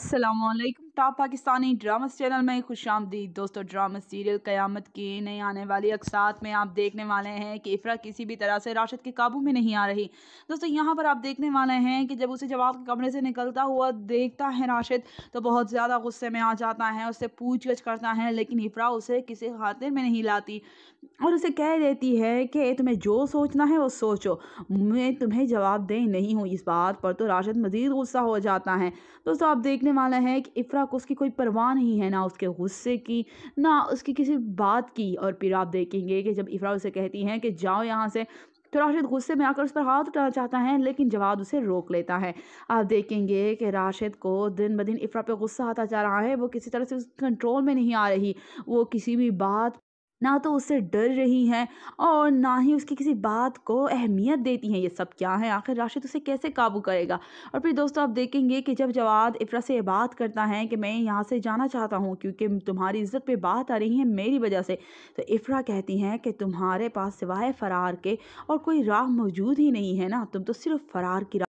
السلام عليكم top Pakistani drama channel में खुश आमदी दोस्तों ड्रामा सीरियल क़यामत के नए आने वाली अकसात में आप देखने वाले हैं कि इफ़रा किसी भी तरह से राशद के काबू में नहीं आ रही दोस्तों यहाँ पर आप देखने वाले हैं कि जब उसे जवाब के कमरे से निकलता हुआ देखता है राशिद तो बहुत ज़्यादा गुस्से में आ जाता है उससे पूछ गछ करता है लेकिन इफ़रा उसे किसी खातिर में नहीं लाती और उसे कह देती है कि तुम्हें जो सोचना है वो सोचो मैं तुम्हें जवाब दे नहीं हूँ इस बात पर तो राशिद मज़ीद गुस्सा हो जाता है दोस्तों आप देखने वाला है कि इफ़रा तक उसकी कोई परवाह नहीं है ना उसके गुस्से की ना उसकी किसी बात की और फिर आप देखेंगे कि जब इफ़रा उसे कहती हैं कि जाओ यहाँ से तो राशिद गुस्से में आकर उस पर हाथ उठाना चाहता है लेकिन जवाब उसे रोक लेता है आप देखेंगे कि राशिद को दिन ब दिन इफ्रा पे गुस्सा आता जा रहा है वो किसी तरह से उस कंट्रोल में नहीं आ रही वो किसी भी बात ना तो उससे डर रही हैं और ना ही उसकी किसी बात को अहमियत देती हैं ये सब क्या है आखिर राशिद उसे कैसे काबू करेगा और फिर दोस्तों आप देखेंगे कि जब जवाब इफ्रा से बात करता है कि मैं यहाँ से जाना चाहता हूँ क्योंकि तुम्हारी इज्जत पे बात आ रही है मेरी वजह से तो इफ्रा कहती हैं कि तुम्हारे पास सिवाय फ़रार के और कोई राह मौजूद ही नहीं है ना तुम तो सिर्फ फ़रार की